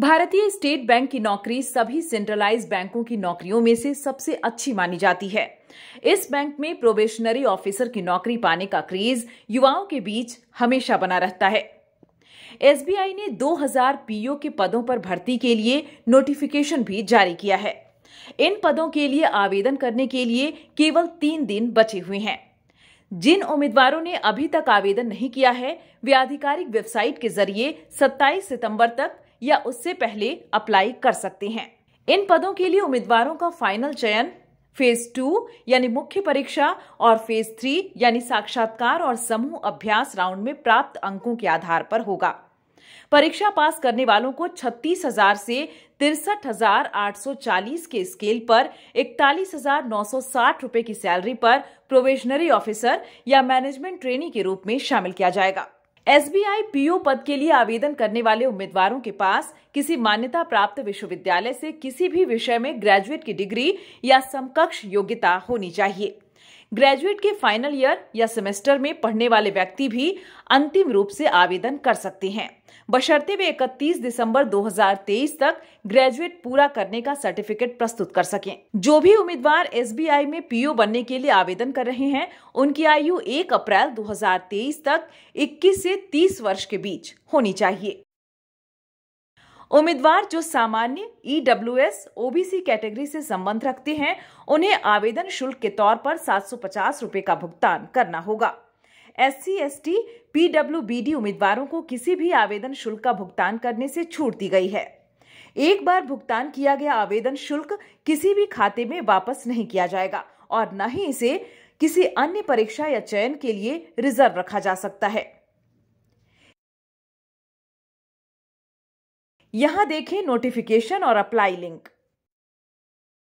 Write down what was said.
भारतीय state bank की नौकरी सभी सेंट्रलाइज बैंकों की नौकरियों में से सबसे अच्छी मानी जाती है इस बैंक में प्रोबेशनरी ऑफिसर की नौकरी पाने का क्रेज युवाओं के बीच हमेशा बना रहता है एसबीआई ने 2000 पीओ के पदों पर भर्ती के लिए नोटिफिकेशन भी जारी किया है इन पदों के लिए आवेदन करने के लिए केवल तीन दिन बचे हुए हैं जिन उम्मीदवारों ने अभी तक आवेदन नहीं किया है वे आधिकारिक वेबसाइट के जरिए 27 सितंबर तक या उससे पहले अप्लाई कर सकते हैं इन पदों के लिए उम्मीदवारों का फाइनल चयन फेज टू यानी मुख्य परीक्षा और फेज थ्री यानी साक्षात्कार और समूह अभ्यास राउंड में प्राप्त अंकों के आधार पर होगा परीक्षा पास करने वालों को छत्तीस हजार से तिरसठ हजार आठ सौ चालीस के स्केल पर इकतालीस हजार नौ सौ साठ रुपए की सैलरी पर प्रोवेशनरी ऑफिसर या मैनेजमेंट ट्रेनी के रूप में शामिल किया जाएगा एसबीआई पीओ पद के लिए आवेदन करने वाले उम्मीदवारों के पास किसी मान्यता प्राप्त विश्वविद्यालय से किसी भी विषय में ग्रेजुएट की डिग्री या समकक्ष योग्यता होनी चाहिए ग्रेजुएट के फाइनल ईयर या सेमेस्टर में पढ़ने वाले व्यक्ति भी अंतिम रूप से आवेदन कर सकते हैं बशर्ते वे 31 दिसंबर 2023 तक ग्रेजुएट पूरा करने का सर्टिफिकेट प्रस्तुत कर सकें जो भी उम्मीदवार एस में पीओ बनने के लिए आवेदन कर रहे हैं उनकी आयु 1 अप्रैल 2023 तक 21 से 30 वर्ष के बीच होनी चाहिए उम्मीदवार जो सामान्य E W S O B C category से संबंध रखते हैं उन्हें आवेदन शुल्क के तौर पर सात सौ पचास रुपए का भुगतान करना होगा S C S T B D उम्मीदवारों को किसी भी आवेदन शुल्क का भुगतान करने से छूट दी गई है एक बार भुगतान किया गया आवेदन शुल्क किसी भी खाते में वापस नहीं किया जाएगा और न ही इसे किसी अन्य परीक्षा या चयन के लिए रिजर्व रखा जा सकता है यहाँ देखें नोटिफिकेशन और अप्लाई लिंक